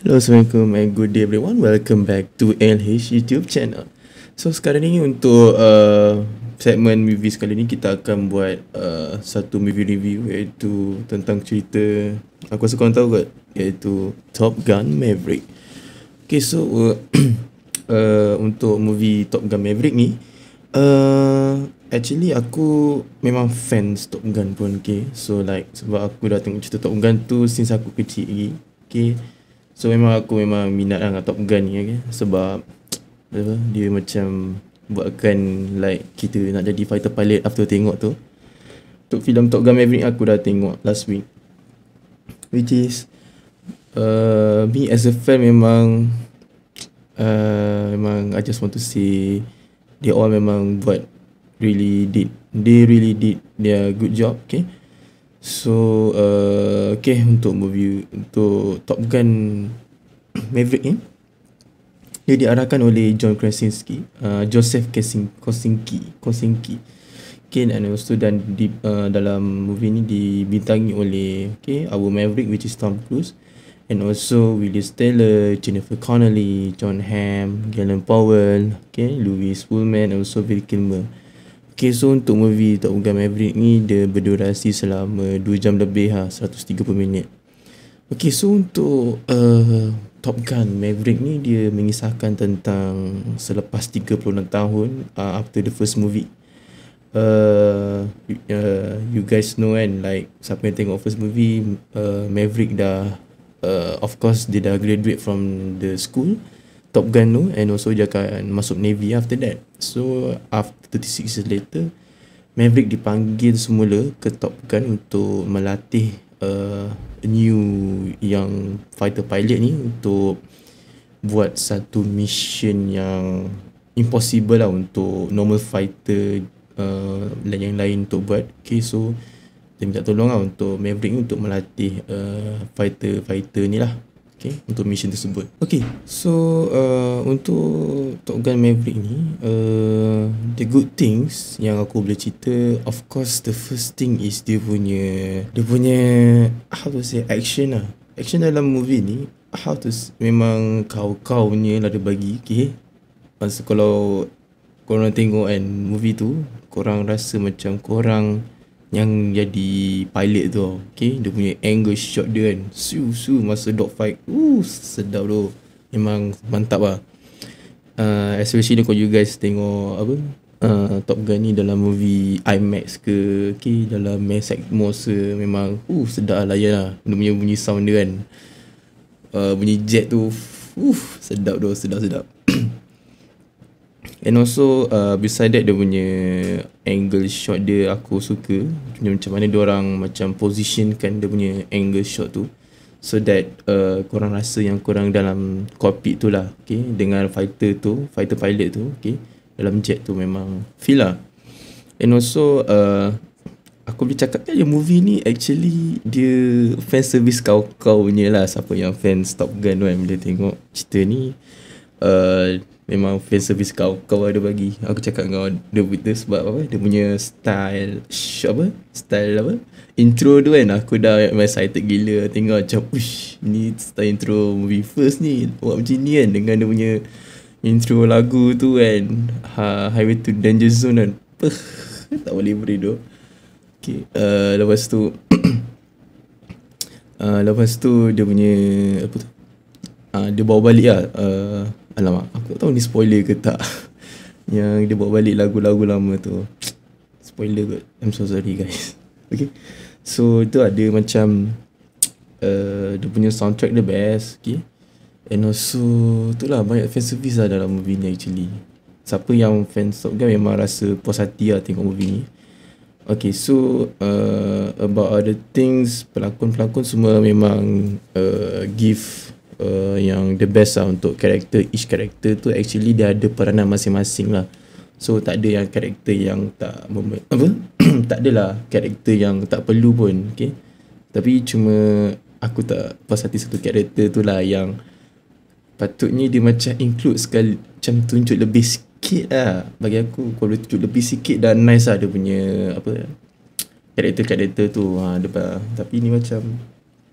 Hello, Assalamualaikum and good day everyone. Welcome back to LH YouTube channel. So sekarang ni untuk uh, segmen movie sekali ni kita akan buat uh, satu movie review iaitu tentang cerita aku rasa korang tahu kot iaitu Top Gun Maverick. Okay so uh, uh, untuk movie Top Gun Maverick ni uh, actually aku memang fans Top Gun pun okay. So like sebab aku dah tengok cerita Top Gun tu since aku kecil lagi. Okay. So memang aku memang minat lah dengan Top Gun ni okay? Sebab apa, dia macam buatkan like kita nak jadi fighter pilot after tengok tu Untuk filem Top Gun Maverick aku dah tengok last week Which is uh, Me as a fan memang uh, Memang I just want to say They all memang buat Really did They really did their good job okay? So uh, Okay untuk movie Untuk Top Gun Maverick ni eh? Dia diarahkan oleh John Krasinski uh, Joseph Kasing, Kosinki Kosinki Okay dan also dan di, uh, Dalam movie ni Dibintangi oleh Okay Our Maverick which is Tom Cruise And also Willis Taylor, Jennifer Connelly, John Hamm, Galen Powell, okay, Louis Woolman, and also Bill Kilmer. Okay so untuk movie Top Gun Maverick ni Dia berdurasi selama 2 jam lebih ha, 130 minit Okay so untuk uh, Top Gun Maverick ni Dia mengisahkan tentang Selepas 36 tahun uh, After the first movie uh, uh, You guys know kan Like siapa yang tengok first movie uh, Maverick dah uh, Of course dia dah graduate from the school Top Gun tu and also dia akan masuk Navy after that. So after 36 years later, Maverick dipanggil semula ke Top Gun untuk melatih uh, new yang fighter pilot ni untuk buat satu mission yang impossible lah untuk normal fighter uh, yang lain untuk buat. Okay so dia minta tolong lah untuk Maverick ni untuk melatih uh, fighter-fighter ni lah okay, untuk mission tersebut. Okay, so uh, untuk Top Gun Maverick ni, uh, the good things yang aku boleh cerita, of course the first thing is dia punya, dia punya, how to say, action lah. Action dalam movie ni, how to, memang kau-kau punya lah dia bagi, okay. Masa kalau korang tengok kan movie tu, korang rasa macam korang, yang jadi pilot tu okay dia punya angle shot dia kan su su masa dog fight uh sedap tu memang mantap lah uh, especially kalau you guys tengok apa uh, Top Gun ni dalam movie IMAX ke okay dalam Mass Atmos ke memang uh sedap lah layan lah dia punya bunyi sound dia kan uh, bunyi jet tu uh sedap tu sedap sedap And also uh, beside that dia punya angle shot dia aku suka dia Macam mana orang macam positionkan dia punya angle shot tu So that uh, korang rasa yang korang dalam cockpit tu lah okay? Dengan fighter tu, fighter pilot tu okay? Dalam jet tu memang feel lah And also uh, aku boleh cakap kan movie ni actually dia fan service kau-kau punya lah Siapa yang fans Top Gun tu kan bila tengok cerita ni uh, memang fan service kau kau ada bagi aku cakap kau dia betul sebab apa dia punya style sh, apa style apa intro tu kan aku dah excited gila tengok macam push ni style intro movie first ni buat macam ni kan dengan dia punya intro lagu tu kan ha, highway to danger zone kan Puh, tak boleh beri tu okay, uh, lepas tu uh, lepas tu dia punya apa tu uh, dia bawa balik lah uh, Alamak, aku tak tahu ni spoiler ke tak. Yang dia bawa balik lagu-lagu lama tu. Spoiler kot. I'm so sorry guys. Okay. So, itu ada macam... Uh, dia punya soundtrack the best. Okay. And also... Itulah, banyak fan service lah dalam movie ni actually. Siapa yang fans Top Gun memang rasa puas hati lah tengok movie ni. Okay, so... Uh, about other things... Pelakon-pelakon semua memang... Uh, give uh, yang the best lah untuk karakter each karakter tu actually dia ada peranan masing-masing lah so tak ada yang karakter yang tak mem- apa tak adalah karakter yang tak perlu pun okay tapi cuma aku tak puas hati satu karakter tu lah yang patutnya dia macam include sekali macam tunjuk lebih sikit lah bagi aku kalau tunjuk lebih sikit dan nice lah dia punya apa karakter-karakter tu ha, depan. tapi ni macam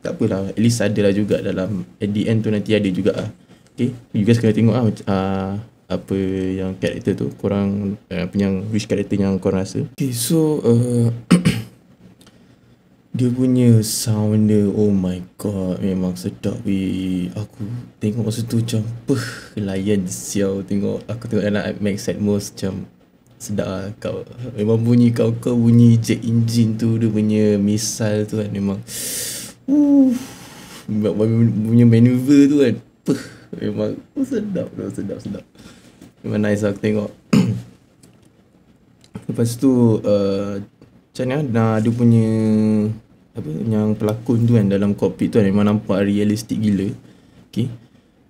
tak apalah at least ada lah juga dalam at the end tu nanti ada juga lah okay you guys kena tengok lah uh, apa yang karakter tu korang uh, eh, punya which karakter yang korang rasa okay so uh, dia punya sound dia oh my god memang sedap we aku tengok masa tu macam peh layan siau tengok aku tengok dalam IMAX Atmos macam sedap lah kau memang bunyi kau kau bunyi jet engine tu dia punya missile tu kan memang Buat punya maneuver tu kan Puh, Memang sedap tu sedap sedap Memang nice lah aku tengok Lepas tu uh, Macam ni lah nah, punya Apa yang pelakon tu kan dalam cockpit tu kan Memang nampak realistik gila Okay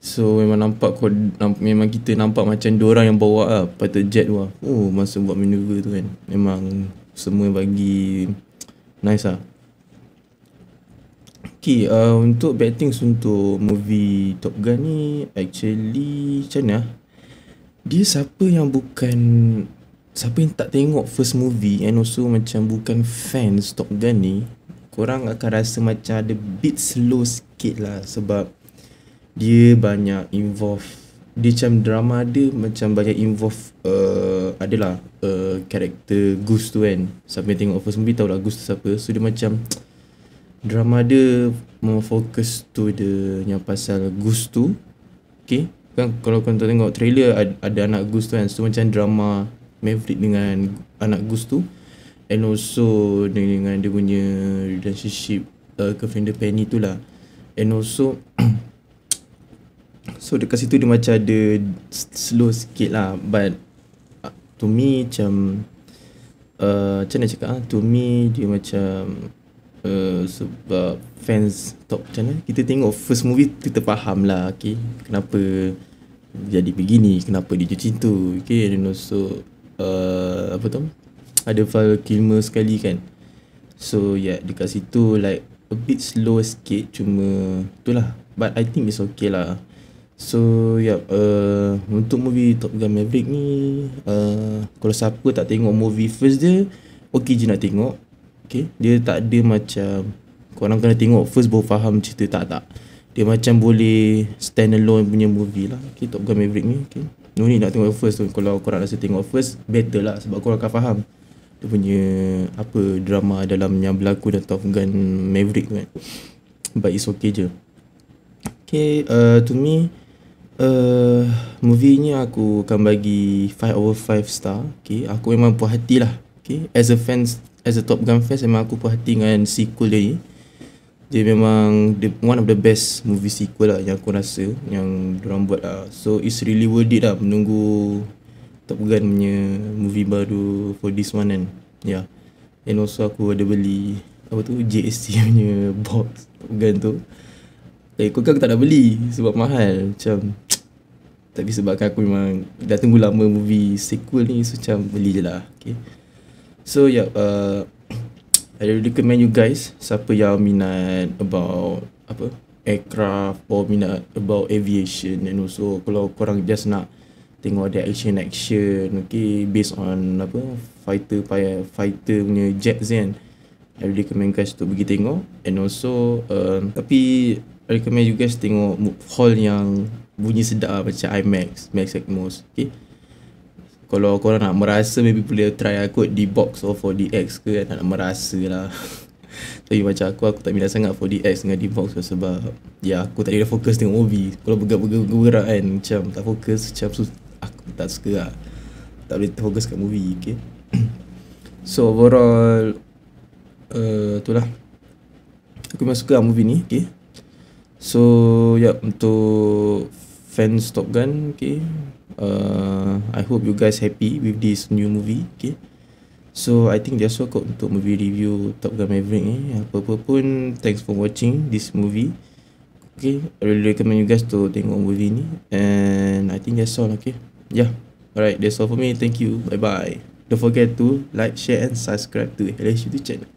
So memang nampak kod, namp- Memang kita nampak macam orang yang bawa lah Pata jet tu lah Oh masa buat maneuver tu kan Memang semua bagi Nice ah. Okay, uh, untuk bad things untuk movie Top Gun ni actually macam mana? Ah? Dia siapa yang bukan siapa yang tak tengok first movie and also macam bukan fans Top Gun ni korang akan rasa macam ada bit slow sikit lah sebab dia banyak involve dia macam drama dia macam banyak involve uh, adalah uh, karakter Goose tu kan siapa yang tengok first movie tahu lah Goose tu siapa so dia macam drama dia memfokus tu dia yang pasal Gus tu okay kan kalau kau tengok trailer ada, ada anak Gus tu kan so macam drama Maverick dengan anak Gus tu and also dengan, dengan dia punya relationship uh, ke Fender Penny tu lah and also so dekat situ dia macam ada slow sikit lah but uh, to me macam uh, macam nak cakap ah to me dia macam Eh, sebab fans top channel kita tengok first movie kita faham lah okay kenapa jadi begini kenapa dia macam tu okay dan also uh, apa tu ada file Kilmer sekali kan so yeah dekat situ like a bit slow sikit cuma itulah but I think it's okay lah So yeah, ya, uh, untuk movie Top Gun Maverick ni uh, Kalau siapa tak tengok movie first dia okey je nak tengok Okay Dia tak ada macam Korang kena tengok first baru faham cerita tak tak Dia macam boleh stand alone punya movie lah Okay Top Gun Maverick ni okay. No need nak tengok first tu Kalau korang rasa tengok first Better lah sebab korang akan faham Dia punya apa drama dalam yang berlaku dalam Top Gun Maverick tu kan But it's okay je Okay uh, to me uh, Movie ni aku akan bagi 5 over 5 star Okay aku memang puas hati lah Okay as a fans as a Top Gun fan memang aku puas hati dengan sequel dia ni dia memang the, one of the best movie sequel lah yang aku rasa yang diorang buat lah so it's really worth it lah menunggu Top Gun punya movie baru for this one kan yeah and also aku ada beli apa tu JST punya box Top Gun tu Eh, kau kan aku tak nak beli sebab mahal Macam Tapi sebab aku memang dah tunggu lama movie sequel ni So macam beli je lah okay. So yeah, uh, I recommend you guys siapa yang minat about apa aircraft or minat about aviation and also kalau korang just nak tengok ada action action okay based on apa fighter fire fighter punya jet kan I recommend guys untuk pergi tengok and also um, tapi I recommend you guys tengok hall yang bunyi sedap macam IMAX, Max Atmos okay kalau korang nak merasa maybe boleh try kot D-Box or 4DX ke kan nak merasa lah tapi macam aku aku tak minat sangat 4DX dengan D-Box sebab ya aku tak ada fokus tengok movie kalau bergerak-bergerak kan macam tak fokus macam sus aku tak suka lah tak boleh fokus kat movie okay so overall uh, tu lah aku memang suka lah movie ni okay so ya yeah, untuk fans Top Gun okay uh, I hope you guys happy with this new movie okay so I think that's all untuk movie review Top Gun Maverick ni eh. apa-apa pun thanks for watching this movie okay I really recommend you guys to tengok movie ni and I think that's all okay yeah alright that's all for me thank you bye bye don't forget to like share and subscribe to LH YouTube channel